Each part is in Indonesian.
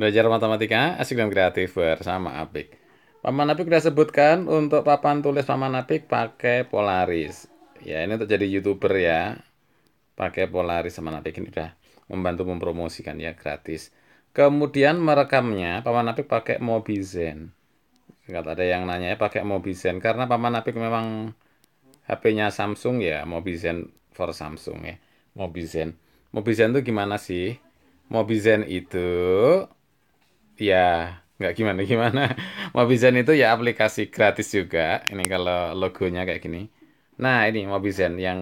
Belajar matematika asik dan kreatif bersama Apik. Paman Apik sudah sebutkan untuk papan tulis Paman Apik pakai Polaris. Ya, ini untuk jadi YouTuber ya. Pakai Polaris sama Apik ini sudah membantu mempromosikan ya gratis. Kemudian merekamnya Paman Apik pakai Mobizen. Enggak ada yang nanya ya pakai Mobizen karena Paman Apik memang HP-nya Samsung ya, Mobizen for Samsung ya. Mobizen. Mobizen itu gimana sih? Mobizen itu ya nggak gimana gimana Mobizen itu ya aplikasi gratis juga ini kalau logonya kayak gini nah ini Mobizen yang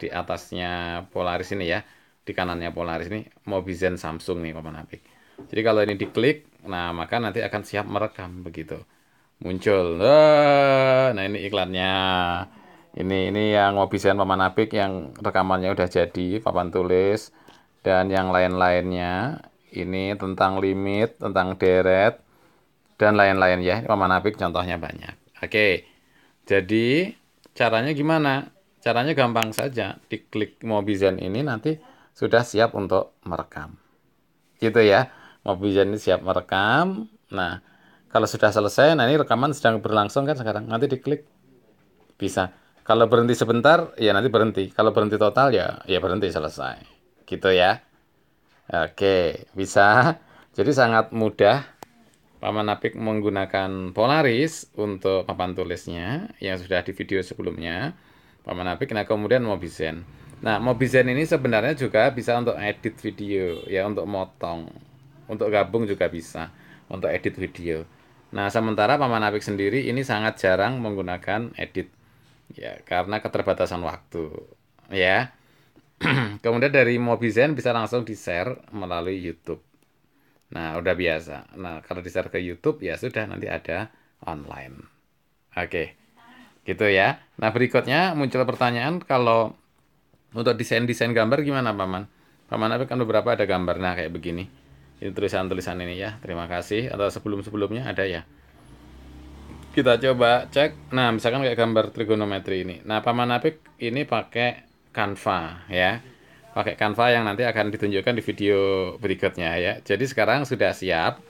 di atasnya Polaris ini ya di kanannya Polaris ini Mobizen Samsung nih papan apik jadi kalau ini diklik nah maka nanti akan siap merekam begitu muncul nah, nah ini iklannya ini ini yang Mobizen papan apik yang rekamannya udah jadi papan tulis dan yang lain-lainnya ini tentang limit, tentang deret, dan lain-lain ya. Ini Paman Apik contohnya banyak. Oke, jadi caranya gimana? Caranya gampang saja. Diklik Mobizen ini nanti sudah siap untuk merekam. Gitu ya. Mobizen ini siap merekam. Nah, kalau sudah selesai, nah ini rekaman sedang berlangsung kan sekarang. Nanti diklik. Bisa. Kalau berhenti sebentar, ya nanti berhenti. Kalau berhenti total, ya ya berhenti selesai. Gitu ya. Oke, bisa. Jadi sangat mudah Paman Apik menggunakan Polaris untuk papan tulisnya yang sudah di video sebelumnya. Paman Apik, nah kemudian Mobizen. Nah, Mobizen ini sebenarnya juga bisa untuk edit video, ya untuk motong. Untuk gabung juga bisa, untuk edit video. Nah, sementara Paman Apik sendiri ini sangat jarang menggunakan edit. Ya, karena keterbatasan waktu. Ya, Kemudian dari Mobizen bisa langsung di-share melalui YouTube. Nah, udah biasa. Nah, kalau di-share ke YouTube ya sudah nanti ada online. Oke. Gitu ya. Nah, berikutnya muncul pertanyaan kalau untuk desain-desain gambar gimana, Paman? Paman apa kan beberapa ada gambar nah kayak begini. Ini tulisan-tulisan ini ya. Terima kasih. Atau sebelum-sebelumnya ada ya. Kita coba cek. Nah, misalkan kayak gambar trigonometri ini. Nah, Paman Apik ini pakai Canva ya. Pakai Canva yang nanti akan ditunjukkan di video berikutnya ya. Jadi sekarang sudah siap.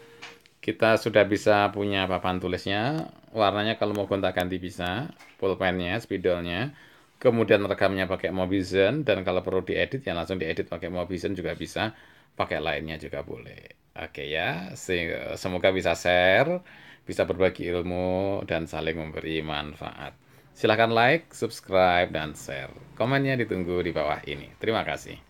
Kita sudah bisa punya papan tulisnya, warnanya kalau mau gonta-ganti bisa, pulpennya, spidolnya, kemudian rekamnya pakai Mobizen dan kalau perlu diedit ya langsung diedit pakai Mobizen juga bisa, pakai lainnya juga boleh. Oke ya, semoga bisa share, bisa berbagi ilmu dan saling memberi manfaat. Silahkan like, subscribe, dan share. Komennya ditunggu di bawah ini. Terima kasih.